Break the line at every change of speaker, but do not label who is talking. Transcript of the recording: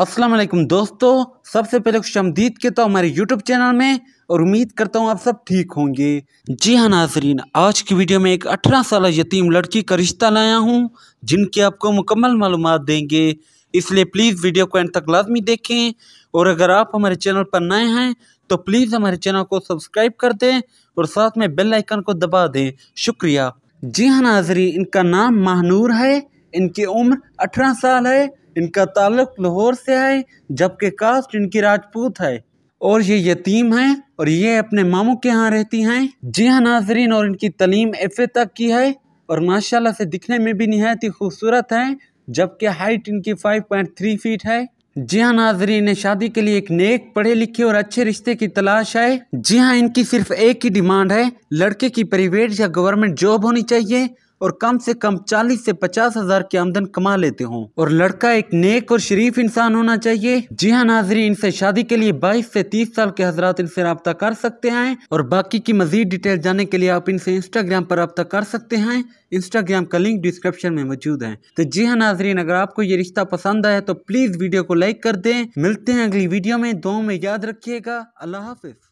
अस्सलाम वालेकुम दोस्तों सबसे पहले खुशमदीद के तो हमारे यूट्यूब चैनल में और उम्मीद करता हूँ आप सब ठीक होंगे जी हाँ नाजरीन आज की वीडियो में एक अठारह साल यतीम लड़की का रिश्ता लाया हूँ जिनकी आपको मुकम्मल मालूम देंगे इसलिए प्लीज़ वीडियो को एंड तक लाजमी देखें और अगर आप हमारे चैनल पर नए हैं तो प्लीज़ हमारे चैनल को सब्सक्राइब कर दें और साथ में बेल आइकन को दबा दें शुक्रिया जी हाँ नाजरीन इनका नाम महानूर है इनकी उम्र अठारह साल है इनका ताल्लुक लाहौर से है जबकि कास्ट इनकी राजपूत है और ये यतीम हैं और ये अपने मामू के यहाँ रहती हैं जी हाँ नाजरीन और इनकी तलीम एफ तक की है और माशाल्लाह से दिखने में भी नहायत ही खूबसूरत हैं जबकि हाइट इनकी 5.3 फीट है जी हाँ नाजरीन शादी के लिए एक नेक पढ़े लिखे और अच्छे रिश्ते की तलाश है जी हाँ इनकी सिर्फ एक ही डिमांड है लड़के की प्राइवेट या गवर्नमेंट जॉब होनी चाहिए और कम से कम चालीस से पचास हजार की आमदन कमा लेते हों और लड़का एक नेक और शरीफ इंसान होना चाहिए जी हाँ नाजरी इनसे शादी के लिए बाईस से तीस साल के हजरा इनसे रबता कर सकते हैं और बाकी की मजीद डिटेल जानने के लिए आप इनसे इंस्टाग्राम पर रबता कर सकते हैं इंस्टाग्राम का लिंक डिस्क्रिप्शन में मौजूद है तो जी हाँ नाजरीन अगर आपको ये रिश्ता पसंद आया तो प्लीज़ वीडियो को लाइक कर दें मिलते हैं अगली वीडियो में दो में याद रखिएगा अल्लाह हाफिज़